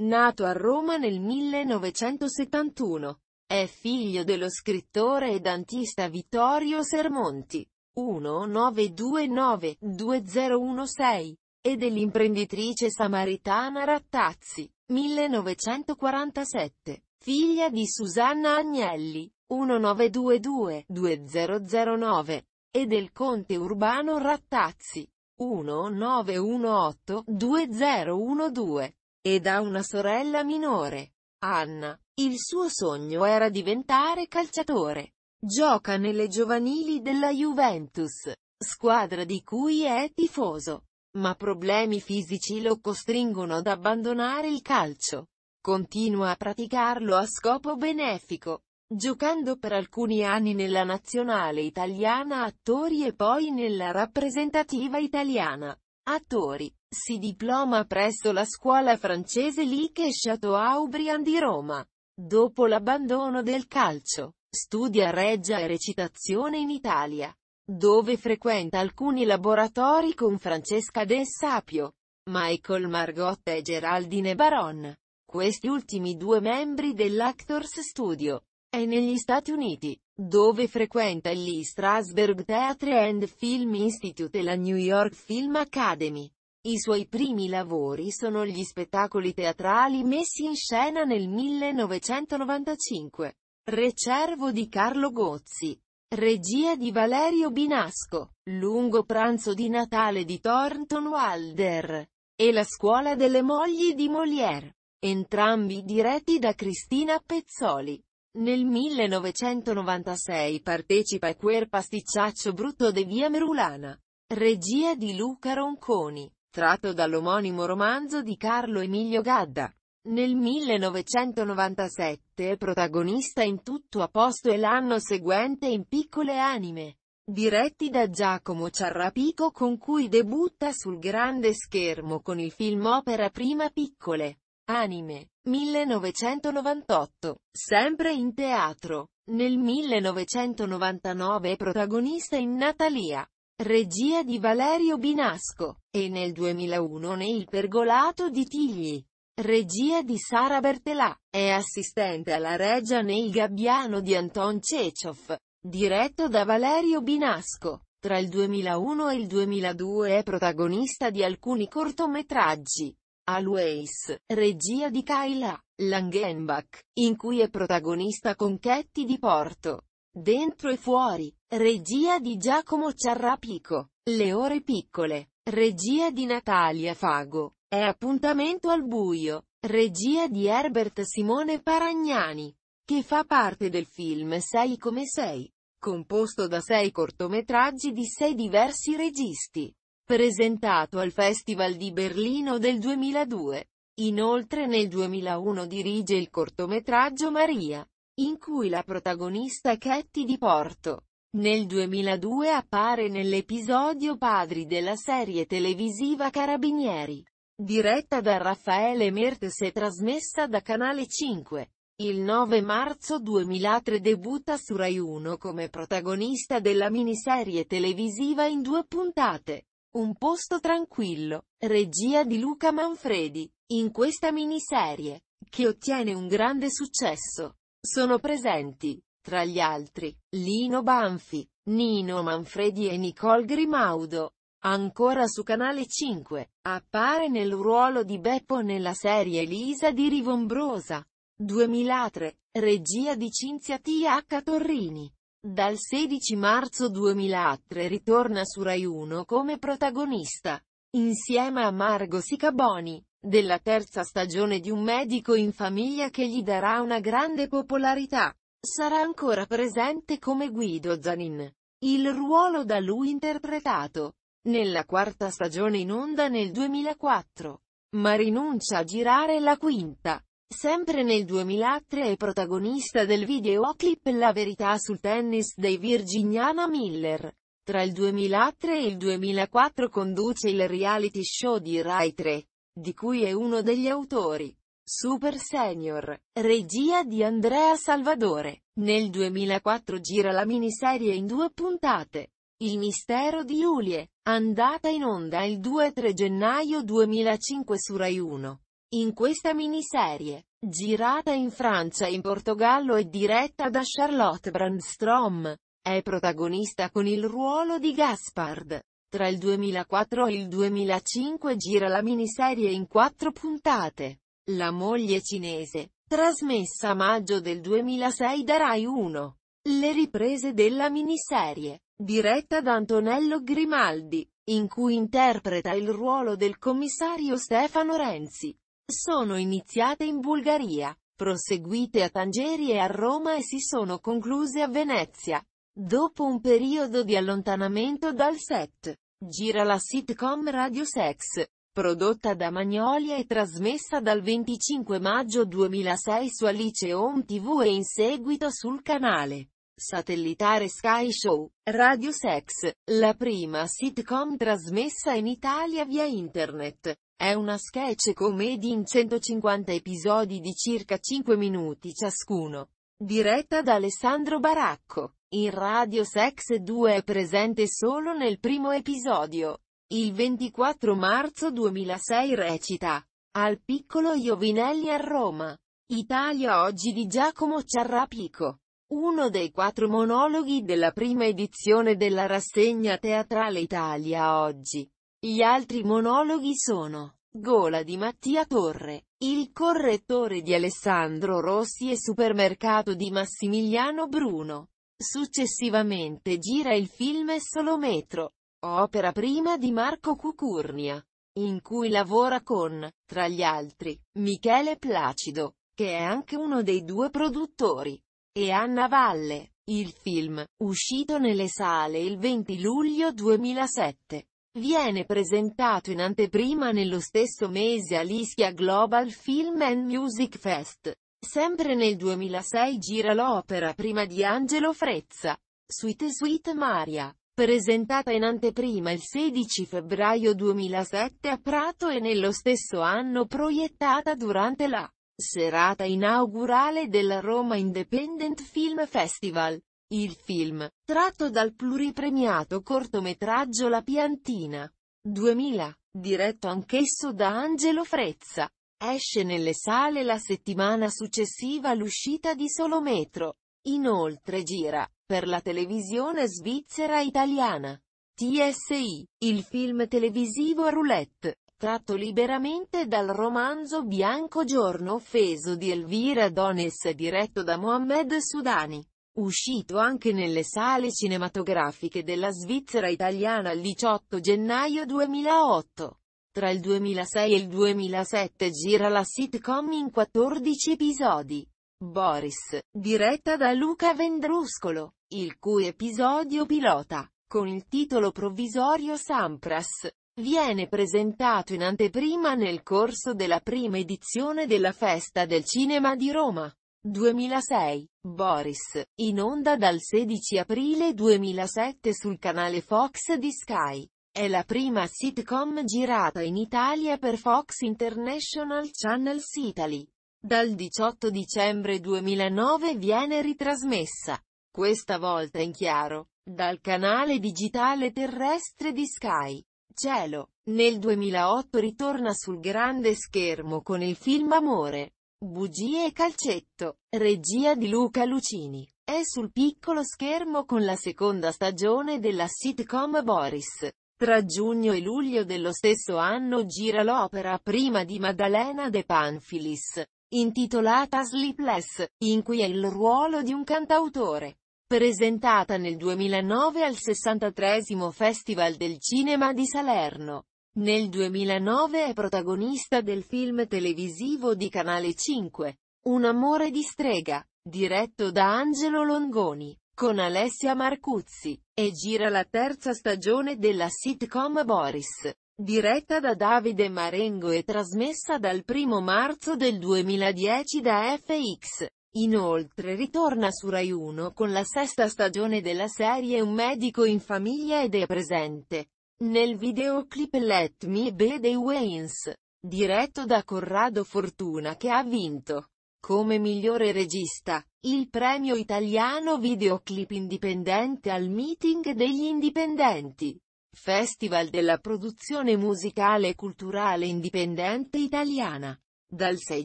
Nato a Roma nel 1971, è figlio dello scrittore e dantista Vittorio Sermonti, 1929-2016, e dell'imprenditrice samaritana Rattazzi, 1947, figlia di Susanna Agnelli, 1922-2009, e del conte urbano Rattazzi, 1918-2012. Ed ha una sorella minore, Anna. Il suo sogno era diventare calciatore. Gioca nelle giovanili della Juventus, squadra di cui è tifoso. Ma problemi fisici lo costringono ad abbandonare il calcio. Continua a praticarlo a scopo benefico giocando per alcuni anni nella nazionale italiana attori e poi nella rappresentativa italiana attori. Si diploma presso la scuola francese Liche Chateau-Aubrian di Roma. Dopo l'abbandono del calcio, studia reggia e recitazione in Italia, dove frequenta alcuni laboratori con Francesca De Sapio, Michael Margotta e Geraldine Baron. Questi ultimi due membri dell'Actors Studio. È negli Stati Uniti, dove frequenta gli Strasberg Theatre and Film Institute e la New York Film Academy. I suoi primi lavori sono gli spettacoli teatrali messi in scena nel 1995. Recervo di Carlo Gozzi. Regia di Valerio Binasco. Lungo pranzo di Natale di Thornton Wilder. E La scuola delle mogli di Molière. Entrambi diretti da Cristina Pezzoli. Nel 1996 partecipa a Quel pasticciaccio brutto de Via Merulana. Regia di Luca Ronconi tratto dall'omonimo romanzo di Carlo Emilio Gadda. Nel 1997 è protagonista in Tutto a posto e l'anno seguente in Piccole anime, diretti da Giacomo Ciarrapico con cui debutta sul grande schermo con il film opera prima Piccole anime, 1998, sempre in teatro. Nel 1999 è protagonista in Natalia, regia di Valerio Binasco, e nel 2001 ne Il pergolato di Tigli, regia di Sara Bertelà, è assistente alla regia nei Il gabbiano di Anton Cechov, diretto da Valerio Binasco. Tra il 2001 e il 2002 è protagonista di alcuni cortometraggi. Always, regia di Kyla Langenbach, in cui è protagonista con Ketty di Porto. Dentro e fuori, Regia di Giacomo Ciarrapico. Le ore piccole. Regia di Natalia Fago. È appuntamento al buio. Regia di Herbert Simone Paragnani. Che fa parte del film Sei come sei. Composto da sei cortometraggi di sei diversi registi. Presentato al Festival di Berlino del 2002. Inoltre nel 2001 dirige il cortometraggio Maria. In cui la protagonista è Katie di Porto nel 2002 appare nell'episodio Padri della serie televisiva Carabinieri, diretta da Raffaele Mertes e trasmessa da Canale 5. Il 9 marzo 2003 debutta su Rai 1 come protagonista della miniserie televisiva in due puntate. Un posto tranquillo, regia di Luca Manfredi. In questa miniserie, che ottiene un grande successo, sono presenti tra gli altri, Lino Banfi, Nino Manfredi e Nicole Grimaudo. Ancora su Canale 5, appare nel ruolo di Beppo nella serie Elisa di Rivombrosa. 2003, regia di Cinzia TH Torrini. Dal 16 marzo 2003 ritorna su Rai 1 come protagonista, insieme a Margo Sicaboni, della terza stagione di Un medico in famiglia che gli darà una grande popolarità sarà ancora presente come Guido Zanin. Il ruolo da lui interpretato nella quarta stagione in onda nel 2004, ma rinuncia a girare la quinta. Sempre nel 2003 è protagonista del videoclip La verità sul tennis dei Virginiana Miller. Tra il 2003 e il 2004 conduce il reality show di Rai 3, di cui è uno degli autori. Super Senior, regia di Andrea Salvadore. Nel 2004 gira la miniserie in due puntate. Il mistero di Julie, andata in onda il 2-3 gennaio 2005 su Rai 1. In questa miniserie, girata in Francia e in Portogallo e diretta da Charlotte Brandstrom, è protagonista con il ruolo di Gaspard. Tra il 2004 e il 2005 gira la miniserie in quattro puntate. La moglie cinese, trasmessa a maggio del 2006 da Rai 1. Le riprese della miniserie, diretta da Antonello Grimaldi, in cui interpreta il ruolo del commissario Stefano Renzi, sono iniziate in Bulgaria, proseguite a Tangeri e a Roma e si sono concluse a Venezia. Dopo un periodo di allontanamento dal set, gira la sitcom Radio Sex, prodotta da Magnolia e trasmessa dal 25 maggio 2006 su Alice Home TV e in seguito sul canale satellitare Sky Show, Radio Sex, la prima sitcom trasmessa in Italia via internet. È una sketch comedy in 150 episodi di circa 5 minuti ciascuno. Diretta da Alessandro Baracco. In Radio Sex 2 è presente solo nel primo episodio. Il 24 marzo 2006 recita. Al piccolo Iovinelli a Roma. Italia oggi di Giacomo Ciarrapico. Uno dei quattro monologhi della prima edizione della rassegna teatrale Italia oggi. Gli altri monologhi sono Gola di Mattia Torre, Il correttore di Alessandro Rossi e Supermercato di Massimiliano Bruno. Successivamente gira il film Solometro opera prima di Marco Cucurnia, in cui lavora con, tra gli altri, Michele Placido, che è anche uno dei due produttori, e Anna Valle. Il film, uscito nelle sale il 20 luglio 2007, viene presentato in anteprima nello stesso mese all'Ischia Global Film and Music Fest. Sempre nel 2006 gira l'opera prima di Angelo Frezza, Sweet Sweet Maria presentata in anteprima il 16 febbraio 2007 a Prato e nello stesso anno proiettata durante la serata inaugurale della Roma Independent Film Festival. Il film, tratto dal pluripremiato cortometraggio La piantina 2000, diretto anch'esso da Angelo Frezza, esce nelle sale la settimana successiva all'uscita di Solometro. Inoltre gira per la televisione svizzera italiana. TSI, il film televisivo roulette, tratto liberamente dal romanzo Bianco giorno offeso di Elvira Dones diretto da Mohamed Sudani. Uscito anche nelle sale cinematografiche della Svizzera italiana il 18 gennaio 2008. Tra il 2006 e il 2007 gira la sitcom in 14 episodi. Boris, diretta da Luca Vendruscolo il cui episodio pilota, con il titolo provvisorio Sampras, viene presentato in anteprima nel corso della prima edizione della Festa del Cinema di Roma. 2006, Boris, in onda dal 16 aprile 2007 sul canale Fox di Sky. È la prima sitcom girata in Italia per Fox International Channels Italy. Dal 18 dicembre 2009 viene ritrasmessa, questa volta in chiaro, dal canale digitale terrestre di Sky. Cielo, nel 2008 ritorna sul grande schermo con il film Amore, Bugie e Calcetto, regia di Luca Lucini. È sul piccolo schermo con la seconda stagione della sitcom Boris. Tra giugno e luglio dello stesso anno gira l'opera prima di Maddalena De Panfilis, intitolata Sleepless, in cui è il ruolo di un cantautore presentata nel 2009 al 63 Festival del Cinema di Salerno. Nel 2009 è protagonista del film televisivo di Canale 5, Un amore di strega, diretto da Angelo Longoni, con Alessia Marcuzzi, e gira la terza stagione della sitcom Boris, diretta da Davide Marengo e trasmessa dal 1 marzo del 2010 da FX. Inoltre ritorna su Rai 1 con la sesta stagione della serie Un medico in famiglia ed è presente nel videoclip Let Me Be The Waynes, diretto da Corrado Fortuna che ha vinto, come migliore regista, il premio italiano videoclip indipendente al meeting degli indipendenti. Festival della produzione musicale e culturale indipendente italiana. Dal 6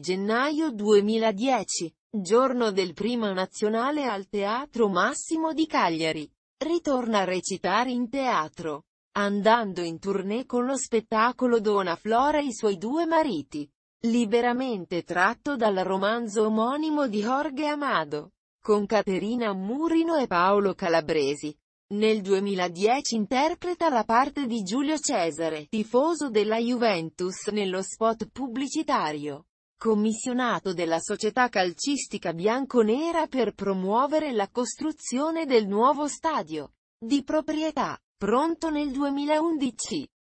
gennaio 2010, giorno del primo nazionale al Teatro Massimo di Cagliari, ritorna a recitare in teatro, andando in tournée con lo spettacolo Dona Flora e i suoi due mariti, liberamente tratto dal romanzo omonimo di Jorge Amado, con Caterina Murino e Paolo Calabresi. Nel 2010 interpreta la parte di Giulio Cesare, tifoso della Juventus nello spot pubblicitario commissionato della società calcistica bianconera per promuovere la costruzione del nuovo stadio di proprietà, pronto nel 2011.